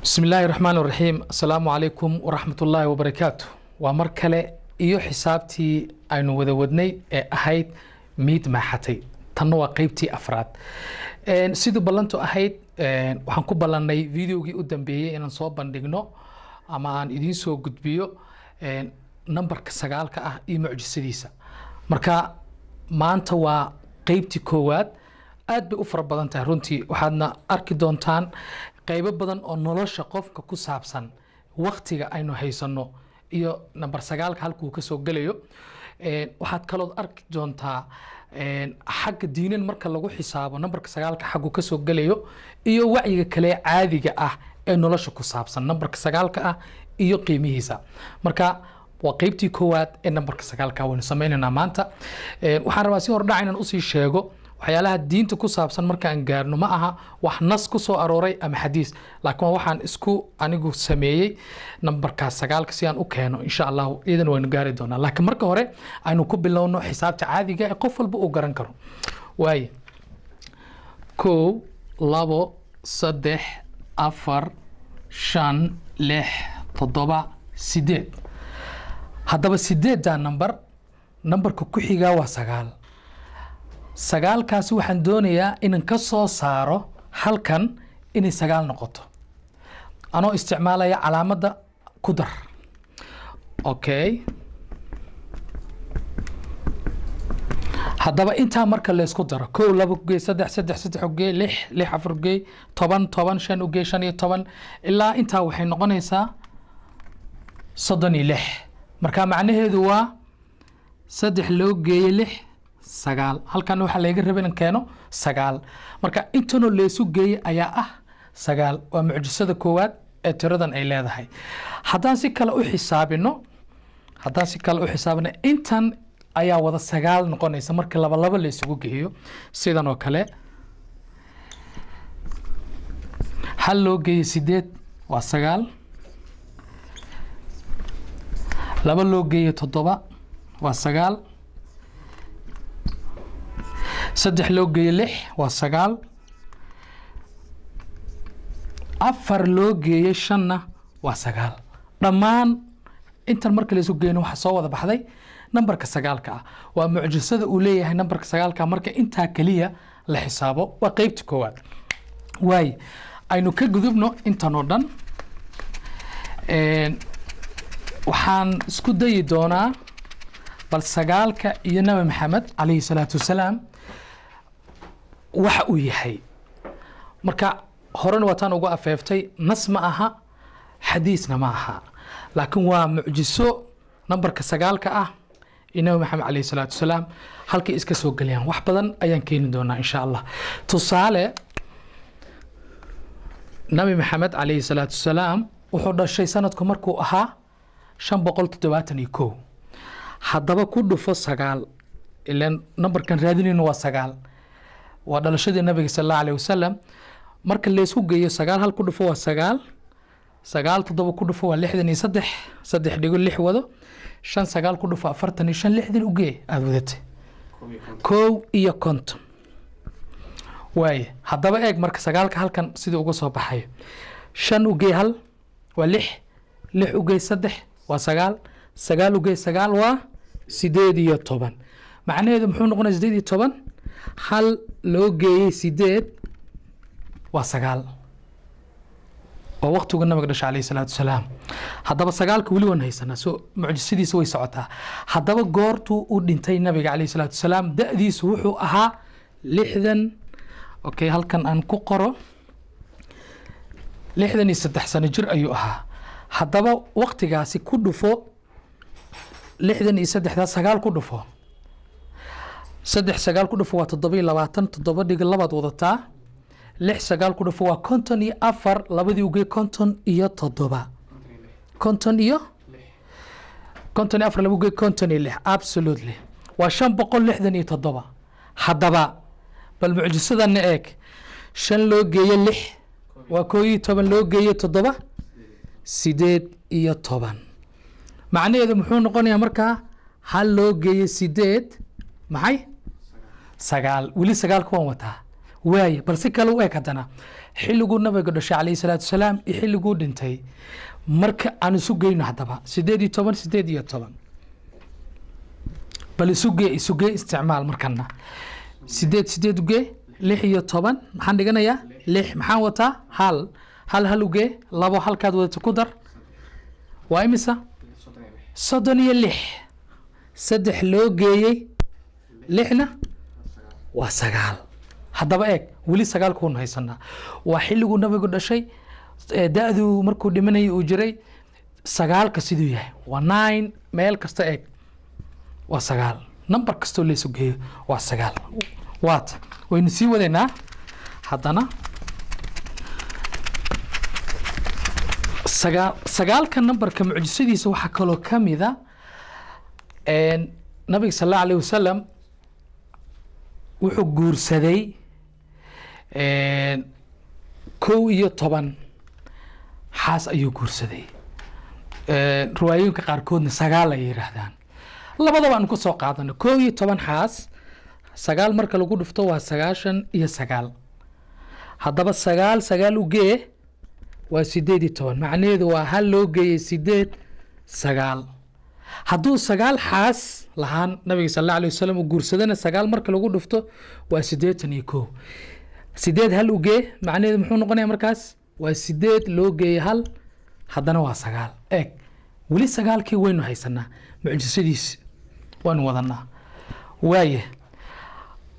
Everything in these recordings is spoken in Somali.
bismi illaahi raxmaan raxiim assalaamu calaykum waraxmatullaahi wabarakaatu waa mar kale iyo xisaabtii aynu wada wadnay ee ahayd miid maaxatay tanna waa qeybtii afraad siduu ballantu ahayd waxaan ku ballannay videogii u dambeeyey inaan soo bandhigno ama aan idiin soo gudbiyo nambarka sagaalka ah iyo mucjisadiisa marka maanta waa qeybtii koowaad aad bay u fara badan tahay runtii waxaadna arki doontaan qaybo badan oo nolosha qofka ku saabsan waktiga aynu haysano iyo number sagaalka halkuu kasoo gelayo waxaad kalood arki doontaa xagga diinan marka lagu xisaabo numberka sagaalka xaggu kasoo gelayo iyo wacyiga kale caadiga ah ee nolosha ku saabsan numberka sagaalka ah iyo qiimihiisa marka waa qeybtii koowaad ee numberka sagaalka ah waynu sameynaynaa maanta waxaan rabaa si hordhac inaan usii sheego waxyaalaha diinta ku saabsan markaan gaarno ma aha wax nas ku soo arooray ama xadiis laakiin waxaan isku anigu sameeyey nambarkaas sagaalka si aan u keeno insha allahu iyadana waynu gaari doonaa laakiin marka hore aynu ku bilowno xisaabta caadiga ee qof walba uu garan karo waaye kow labo saddex afar shan lix toddoba sideed haddaba sideeddaa nambar nambarka ku xigaa waa sagaal sagaalkaasi waxaan doonayaa inan ka soo saaro halkan inay sagaal noqoto anoo isticmaalaya calaamada ku dar okay haddaba intaa marka laysku daro ko labo ugey saddex saddex saddex ugey lix lix afar ugey toban toban shan ugey shan iyo toban ilaa intaa waxay noqonaysaa soddon iyo lix marka macnaheedu waa saddex loo geeye lix sagaal halkan waxaa laga raba inan keeno sagaal marka intanoo leesu geeye ayaa ah sagaal waa mucjisada koowaad ee tiradan ay leedahay haddaan si kale u xisaabino haddaan si kale u xisaabino intan ayaa wada sagaal noqonaysa marka labalaba laba geeyo sidan oo kale hal loo geeye sideed waa sagaal laba loo geeye toddoba waa sagaal saddex loo geeyo lix waa sagaal afar loo geeyo shanna waa sagaal dhammaan intan marka laysu geyno waxaa soo wada baxday nambarka sagaalka ah waa mucjisada uu leeyahay nambarka sagaalka ah marka intaa keliya la xisaabo waa qeybta koowaad waay aynu ka gudubno intan oo dhan waxaan isku dayi doonaa bal sagaalka iyo nabi maxamed calayhi salaatu wasalaam waxa uu yahay marka horena taan uga afeeftay nas ma aha xadiisna ma aha laakiin waa mucjiso nambarka sagaalka ah ee nabi maxamed caleyh salaatu wasalaam halkay iska soo gelayaan wax badan ayaan keeni doonaa insha allah tusaale nabi maxamed caleyhi salaatu wasalaam wuxuu dhashay sanadku markuu ahaa shan boqol toddobaatan iyo kow haddaba ku dhufo sagaal ilan nambarkan raadinayna waa sagaal waa dhalashadii nabiga sal alla aleh wasalam marka laysku geeyo sagaal hal ku dhufo waa sagaal sagaal toddoba ku dhufo waa lixdan iyo saddex saddex dhigo lix wado shan sagaal ku dhufo afartan iyo shan lixdan ugee aada wadatay kow iyo konton waaye haddaba eeg marka sagaalka halkan sidii uga soo baxayo shan ugee hal waa lix lix ugee saddex waa sagaal sagaal ugee sagaal waa sideed iyo toban macnaheedu muxuu noqonaya sideed iyo toban hal loo geeyey sideed waa sagaal oo waqtigu nabiga dhasha aleyh salaatu wasalaam haddaba sagaalka weli waan haysanaa so mucjisadiisa way socotaa haddaba goortuu u dhintay nabiga caleyh salaatu wasalaam da-diisu wuxuu ahaa lixdan okay halkan aan ku qoro lixdan iyo saddex sano jir ayuu ahaa haddaba waktigaasi ku dhufo lixdan iyo saddexdaa sagaal ku dhufo saddex sagaal ku dhufo waa toddobiyo labaatan toddoba dhiga labaad wadataa lix sagaal ku dhufo waa konton iyo afar labadii ugee konton iyo toddoba konton iyo konton iyo afar laba ugee konton iyo lix absolutely waa shan boqol lixdan iyo toddoba haddaba bal mucjisadana eeg shan loo geeyo lix waa koo iyo toban loo geeyo toddoba sideed iyo toban macnaheedu muxuu noqonayaa markaa hal loo geeyo sideed maxay sagaal weli sagaal kuwan wataa waaye bal si kale u eeg haddana xilliguu nabiga dhashay calayhi salaatu wasalaam iyo xilliguu dhintay marka aan isu geyno haddaba sideed iyo toban sideed iyo toban bal isu gee isu gee isticmaal markana sideed sideed gee lix iyo toban maxaan dhiganayaa lix maxaan wataa hal hal hal ugee labo halkaad wadata ku dar waa imisa soddon iyo lix saddex loo geeyey lixna waa sagaal haddaba eeg weli sagaalkuunu haysanaa waa xilliguu nabigu dhashay da-duu markuu dhimanayay uu jiray sagaalka siduu yahay waa nine meel kasta eeg waa sagaal number kastoo la geeyo waa sagaal waata waynu sii wadaynaa haddana sagaa sagaalka numberka mucjisadiisa waxaa kaloo ka mida nabiga sal alla alayh wasalam wuxuu guursaday kow iyo toban xaas ayuu guursaday riwaayooyinka qaarkoodna sagaal ay yihaahdaan labadaba aanu ka soo qaadano kow iyo toban xaas sagaal marka lagu dhufto waa sagaashan iyo sagaal haddaba sagaal sagaal u gee waa sideed iyo toban macnaheedu waa hal loo geeyey sideed sagaal hadduu sagaal xaas lahaan nabiga sal alla alay wasalam u guursadana sagaal marka lagu dhufto waa siddeetan iyo koo sideed hal u gee macnaheedu muxuu noqonaya markaas waa sideed loo geeya hal haddana waa sagaal eeg weli sagaalkii waynu haysanaa mucjisadiisi waanu wadanaa waaye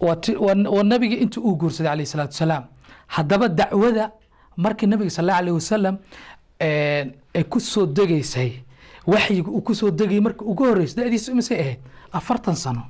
waa nabiga inta uu guursaday alayh salaatu wasalaam haddaba dacwada markii nabiga sal alla alayh wasalam ay ku soo degaysay waxyiga uu kusoo degay marka ugu horeysa dadiis imisay ahayd afartan sano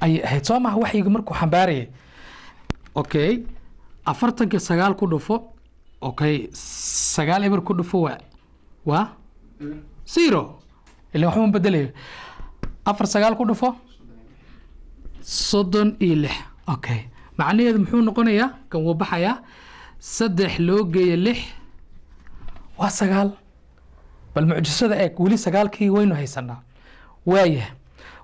ayay ahayd soo maha waxyiga markuu xambaaraya okay afartanka sagaal ku dhufo okay sagaal eber ku dhufo waa waa zero illan waxuma bedelayo afar sagaal ku dhufo soddon iyo lix okay macnaheedu muxuu noqonayaa kan wuu baxayaa saddex loo geeya lix waa sagaal bal mucjisada eeg weli sagaalkii waynu haysanaa waayah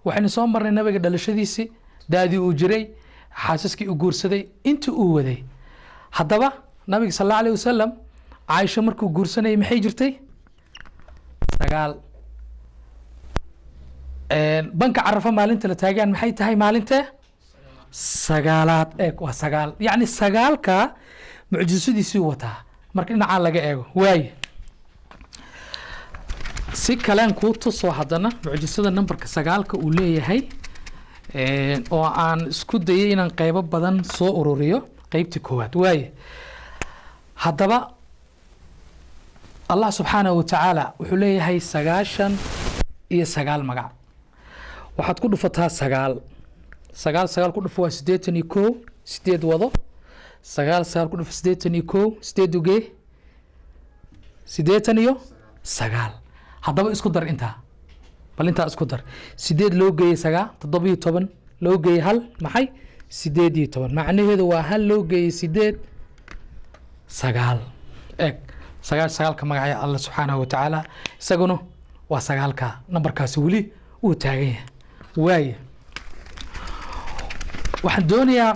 waxaynu soo marnay nabiga dhalashadiisii daadii uu jiray xaasaskii uu guursaday intii uu waday haddaba nabiga sal alla alيh wasalam caaisho markuu guursanayay maxay jirtay sagaal banka carafa maalinta la taagaan maxay tahay maalintee sagaalaad eeg waa sagaal yacni sagaalka mucjisadiisii wataa marka dhinacaa laga eego waaye si kaleen kuu tuso haddana mucjisada numberka sagaalka uu leeyahay oo aan isku dayay inaan qeybo badan soo ururiyo qeybtii koowaad waaye haddaba allah wa watacaala wuxuu leeyahay sagaashan iyo sagaal magac waxaad ku dhufataa sagaal sagaal sagaal ku dhufo waa sideetan iyo kow sideed wado sagaal sagaal ku dhufo siddeetan iyo kow sideed ugee siddeetan iyo sagaal haddaba isku dar intaa bal intaa isku dar sideed loo geeyey sagaa toddobiyo toban loo geeyey hal maxay sideed iyo toban macnaheedu waa hal loo geeyey sideed sagaal eeg sagaal sagaalka magacaya alla subxaanahu watacaala isaguna waa sagaalka nambarkaasi weli uu taagan yahay waaye waxaan doonayaa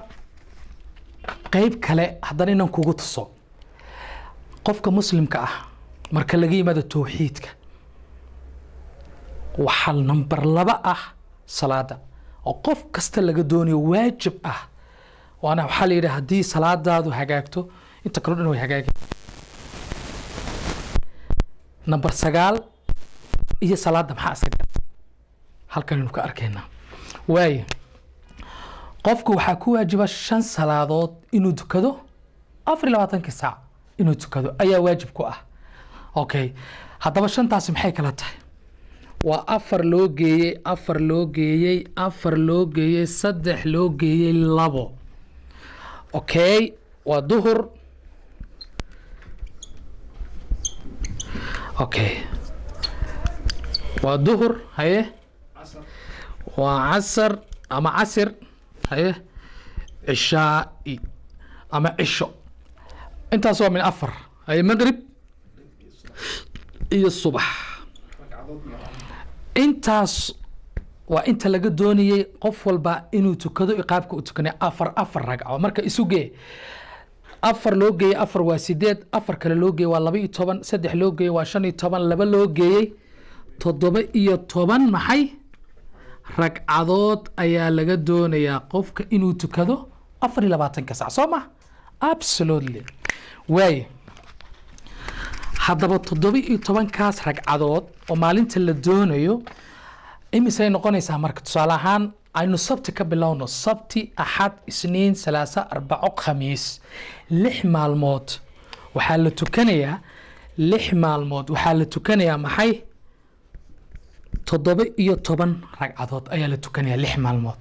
qeyb kale haddana inaan kugu tuso qofka muslimka ah marka laga yimaado towxiidka waxaa number laba ah salaada oo qof kasta laga doonayo waajib ah waana waxaa la yidhi haddii salaadaadu hagaagto inta kaleo dhan way hagaag number sagaal iyo salaada maxaa isaga halkanaynu ka arkaynaa waayo qofku waxaa ku waajiba shan salaadood inuu dukado afar iyo labaatankii saac inuu dukado ayaa waajib ku ah okay haddaba shantaasi maxay kala tahay waa afar loo geeyey afar loo geeyey afar loo geeyey saddex loo geeyey labo okay waa duhur okay waa duhur haye waa casar ama casir haye cishaai ama cisho intaas waa min afar haye magrib iyo subax intaas waa inta laga doonayay qof walba inuu tukado iqaabka u tukana afar afar ragco marka isugee afar loo geeyey afar waa sideed afar kale loo geeyey waa laba iyo toban saddex loo geeyey waa shan iyo toban laba loo geeyey toddoba iyo toban maxay ragcadood ayaa laga doonayaa qofka inuu tukado afar iyo labaatanka sac soo ma absolutely waay haddaba toddoba iyo tobankaas ragcadood oo maalinta la doonayo imisay noqonaysaa marka tusaale ahaan aynu sabti ka bilowno sabti axad isniin salaasa arbaco khamiis lix maalmood waxaa la tukanayaa lix maalmood waxaa la tukanayaa maxay toddoba iyo toban ragcadood ayaa la tukanayaa lix maalmood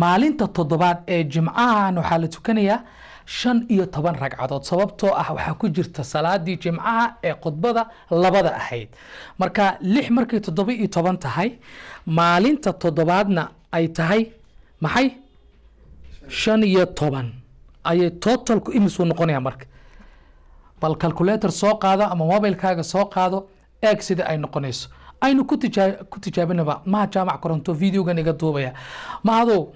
maalinta toddobaad ee jimcahan waxaa la tukanayaa shan iyo toban ragcadood sababtoo ah waxaa ku jirta salaadii jimcaha ee khudbada labada ahayd marka lix markay toddoba iyo toban tahay maalinta toddobaadna ay tahay maxay shan iyo toban ayay totalku imisuu noqonaya marka bal calculator soo qaado ama mobilkaaga soo qaado eeg sida ay noqonayso aynu ku tijaabinaba maha jaamac koronto videogan iga duubaya mahadow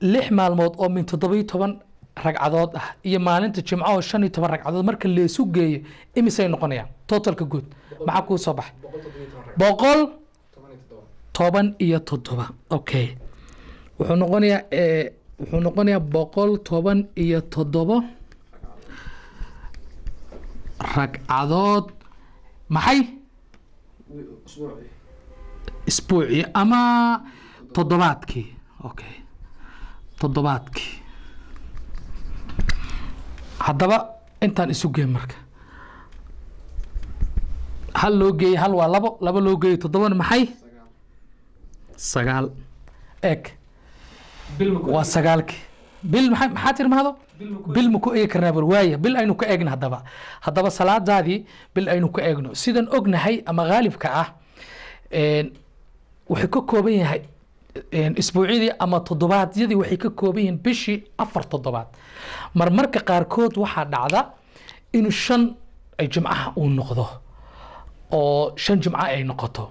lix maalmood oo min toddoba toban ragcadood ah iyo maalinta jimco oo shan iyo toban ragcadood marka leesu geeyo imisay noqonayaan totalka guud maxaa kuu soo baxay boqol toban iyo toddoba okay wuxuu noqonayaa eh, wuxuu noqonayaa boqol toban iyo toddoba ragcadood maxay isbuuci ama toddobaadkii okay toddobaadkii haddaba intaan isu gee marka hal loo geeyey hal waa labo labo loo geeyey toddobana maxay sagaal eeg waa sagaalki bil maxaa tiri mahdo bil maku eegi karnaa bal waaya bil aynu ka eegna haddaba haddaba salaadaadii bil aynu ka eegno sidan ognahay ama khaalibka ah wuxuu ka kooban yahay isbuucyadii ama toddobaadyadii waxay ka kooban yihiin bishii afar toddobaad marmarka qaarkood waxaa dhacda inuu shan jimcaha uu noqdo oo shan jimca ay noqoto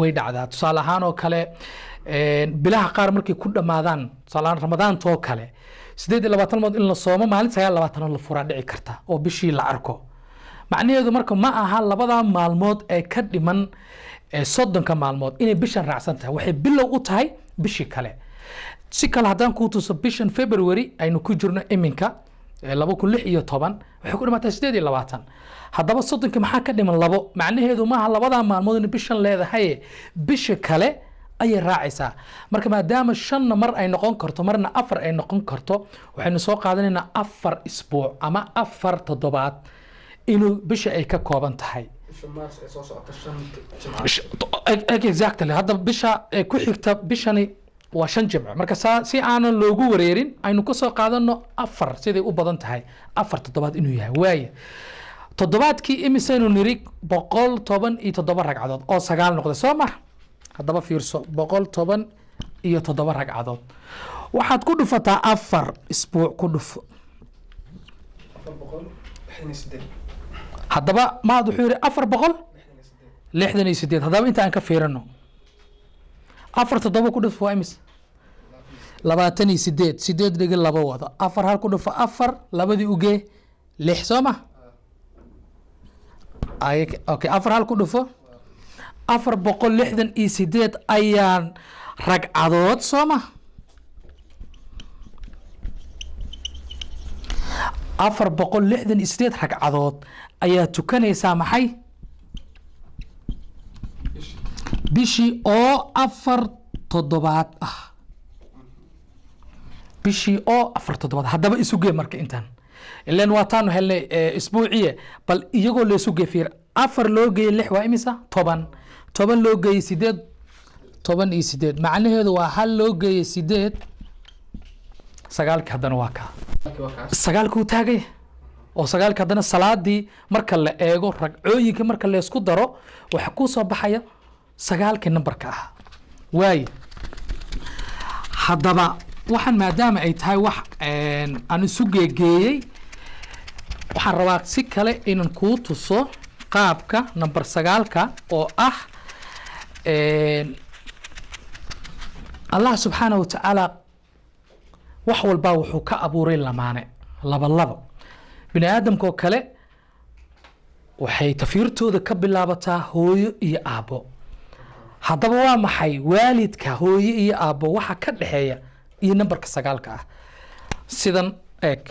way dhacdaa tusaale ahaan oo kale bilaha qaar markay ku dhammaadaan tusaaleahaan ramadaantoo kale sideed iyo labaatan in la soomo maalin sagaal labaatan la furaa dhici karta oo bishii la arko macnaheedu marka ma aha labada maalmood ee ka dhiman soddonka maalmood inay bishan raacsan tahay waxay bilow u tahay bishii kale si kale haddaan kuu tuso bishan february aynu ku jirno iminka laba kun lix iyo toban waxay ku dhimaataa sideed iyo labaatan haddaba soddonka maxaa ka dhiman labo macnaheedu maaha labadaa maalmood inay bishan leedahaye bisha kale ayay raacaysaa marka maadaama shanna mar ay noqon karto marna afar ay noqon karto waxaynu soo qaadanaynaa afar isbuuc ama afar toddobaad inuu bisha ay ka kooban tahay marc ee soo exactly hadda bisha ku xigta bishani waa shan jimco marka saa si aanan loogu wareerin aynu kasoo qaadano afar siday u badan tahay afar toddobaad inuu yahay waaya toddobaadkii imisaynu niri boqol toban iyo toddoba ragcadood oo sagaal noqday soo ma haddaba fiirso boqol toban iyo toddoba ragcadood waxaad ku dhufataa afar isbuuc ku dhufo haddaba mahad wuxuu yihi afar boqol lixdan iyo sideed haddaba inta ka fiirano afar toddoba ku dhif waa imis labaatan iyo sideed sideed dhigan laba wado afar hal ku dhifo afar labadii ugee lix soo ma okay afar hal ku dhifo afar boqol lixdan iyo sideed ayaan ragcadood soo ma afar boqol lixdan iyo sideed ragcadood ayaa tukanaysaa maxay bishii oo afar toddobaad ah bishii oo afar toddobaad ah. haddaba isu gee marka intaan ilan waataanu helnay eh, isbuuciye bal iyagoo loosu gee fiir afar loo geeyey lix waa imisa toban toban loo geeyey sideed toban iyo sideed macnaheedu waa hal loo geeyey sideed sagaalkii haddana waa kaa sagaalkuu taagay oo sagaalka haddana salaadii marka la eego ragcooyinka marka laysku daro waxa kuu soo baxaya sagaalkii nambarka ah waaye haddaba waxaan maadaama ay tahay wax aan isu geegeeyey waxaan rabaa si kale inan kuu tuso qaabka number sagaalka oo ah allah subxaanah watacaala wax walbaa wuxuu ka abuuray lamaane laba labo bini aadamkaoo kale waxay tafiirtooda ka bilaabataa hooyo iyo aabbo haddaba waa maxay waalidka hooyo iyo aabbo waxa ka dhexeeya iyo nambarka sagaalka ah sidan eeg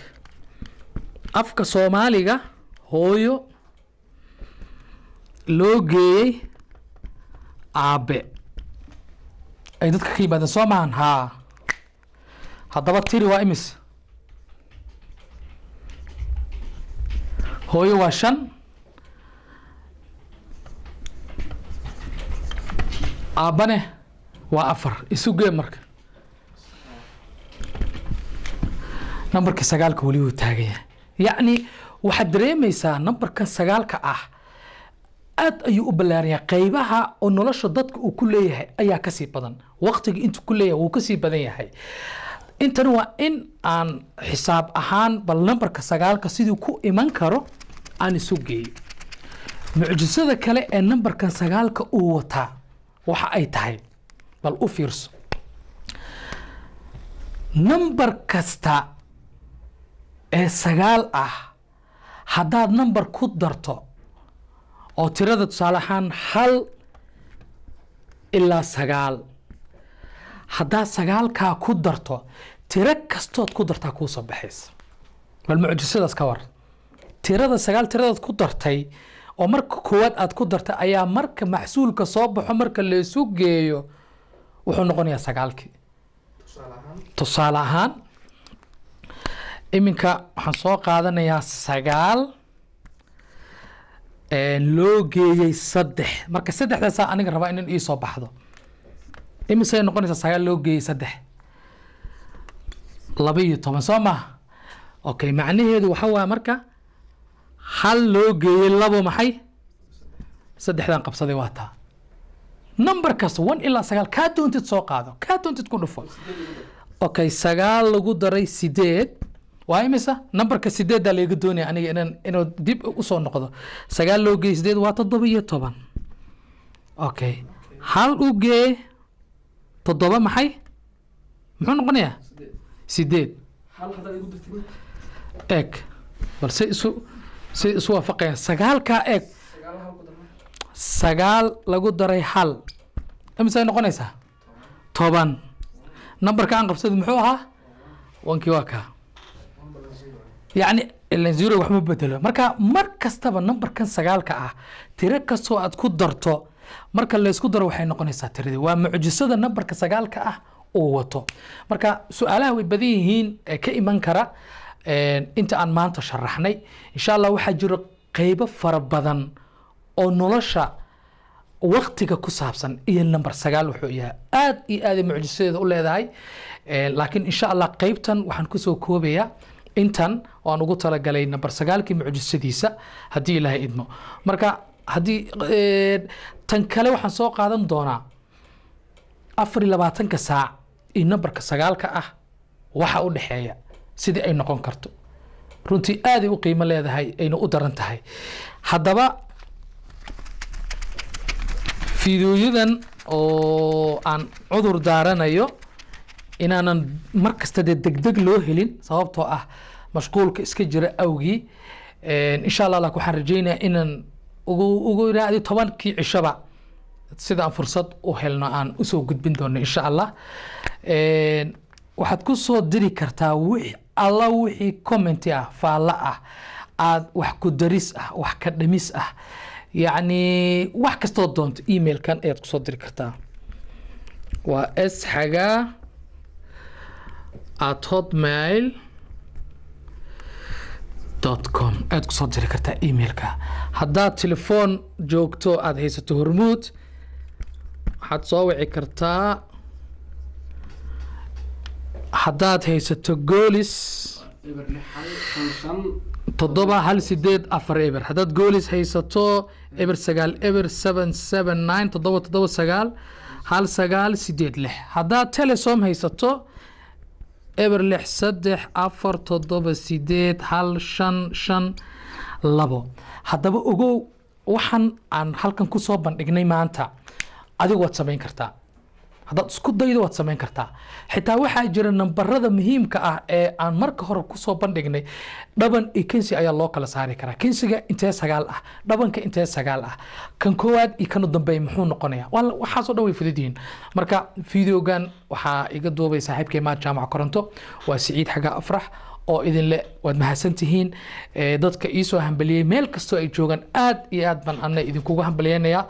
afka soomaaliga hooyo loo geeyey aabe ay dadka ka yimaadeen soo maahan haa haddaba tiri waa imis hooyo waa shan aabbane waa afar isu isugee marka nambarka sagaalka weli wuu taaganya yacni waxaad dareemaysaa nambarkan sagaalka ah aad ayuu u ballaaraya qaybaha oo nolosha dadka uu ku leeyahay ayaa kasii badan waqtiga intuu ku leeyahay wuu kasii badan yahay intan waa in aan xisaab ahaan bal numberka sagaalka siduu ku iman karo aan isu geeyo mucjisada kale ee numberkan sagaalka uu wataa waxa ay tahay bal u fiirso number kasta ee sagaal ah haddaad number ku darto oo tirada tusaale ahaan hal ilaa sagaal haddaad sagaalkaa ku darto tiro kastood ku dartaa kuu soo baxaysa bal mucjisadaas ka war tirada sagaal tiradaad ku dartay oo marka koowaad aad ku dartay ayaa marka maxsuulka soo baxo marka laysu geeyo wuxuu noqonayaa sagaalkii tusaale ahaan iminka waxaan soo qaadanayaa sagaal loo geeyey saddex marka saddexdaasaa aniga rabaa inin iisoo baxdo imise noqonaysaa sagaal loo geeyey saddex laba iyo toban soo maha okay macnaheedu waxa waaya marka hal loo geeyey labo maxay saddexdan qabsaday waa taa number kasta one ilaa sagaal kaa doontid soo qaado kaa doontid ku dhufo okay sagaal lagu daray sideed waa imisa numberka sideeddaa layga doonaya aniga inaan inuu dib usoo noqdo sagaal loo geeyey sideed waa toddoba iyo toban okay hal u geeye toddoba maxay muxuu noqonayaa sideed eeg bal say isu say isu waafaqayaa sagaalkaa eeg sagaal lagu daray hal imise noqonaysaa toban numberka aan qabsada muxuu ahaa wankii waa kaa yacni ilan zero waxma bedelo marka mar kastaba numberkan sagaalka ah tiro kastoo aad ku darto marka laysku daro waxay noqonaysaa tiradii waa mucjisada nambarka sagaalka ah uu wato marka su-aalaha way badan yihiin ee ka iman kara inta aan maanta sharaxnay insha allah waxaa jiro qeybo fara badan oo nolosha waktiga ku saabsan iyo number sagaal wuxuu yahay aada iyo aaday mucjisadeeda u leedahay laakiin insha allah qeybtan waxaan kusoo koobayaa intan oo aan ugu talagalay number sagaalkii mucjisadiisa haddii ilaahay idmo marka haddii tan kale waxaan soo qaadan doonaa afar iyo labaatanka saac iyo nambarka sagaalka ah waxa u dhexeeya sidii ay noqon karto runtii aaday u qiimo leedahay ayna u daran tahay haddaba fiidooyadan oo aan cudur daaranayo inaanan mar kasta dee degdeg loo helin sababtoo ah mashquulka iska jira awgii insha allah waxaan rajeynayaa inaan ugu yiraahdi tobankii cishaba sidaan fursad u helno aan usoo gudbin doono insha allah waxaad ku soo diri kartaa wix alla wixii commenti ah faallo ah aada wax ku daris ah wax ka dhamis ah yacni wax kastoo doonto emailkan ayaad kusoo diri kartaa waa s xagaa at hotmail com aad kusoo diri kartaa emailka haddaad telefoon joogto aada haysato hormuud waxaad soo wici kartaa haddaad haysato goolis toddoba hal sideed afar eber haddaad goolis haysato eber sagaal eber seven seven nine toddoba toddoba sagaal hal sagaal sideed lix haddaad telesom haysato eber lix saddex afar toddoba sideed hal shan shan labo haddaba ogow waxaan aan halkan ku soo bandhignay maanta adigu waad samayn kartaa haddaad isku daydo waad samayn kartaa xitaa waxaa jira nambarada muhiimka ah ee aan marka hore kusoo bandhignay dhaban iyo kensi ayaa loo kala saari karaa kensiga intee sagaal ah dhabanka intee sagaal ah kan koowaad iyo kanu dambeey muxuu noqonaya waxaasoo dhan way fududyihiin marka videogan waxaa iga duubay saaxiibkay maad jaamac koronto waa siciid xagaa afrax oo idinle waad mahadsantihiin eh, dadka iisoo hambaliyey meel kastoo ay joogaan aad iyo aad baan ana idinkugu hambaliyeynayaa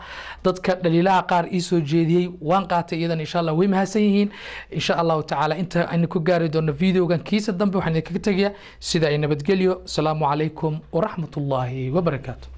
dadka dhaliilaha qaar iisoo jeediyey waan qaatay iyadan insha allah way mahadsan yihiin insha allahu tacaala inta aynu ku gaari doono videogan kiisa dambe waxaan idinkaga tegayaa sida ay nabadgelyo asalaamu calaykum waraxmat ullaahi wabarakaatu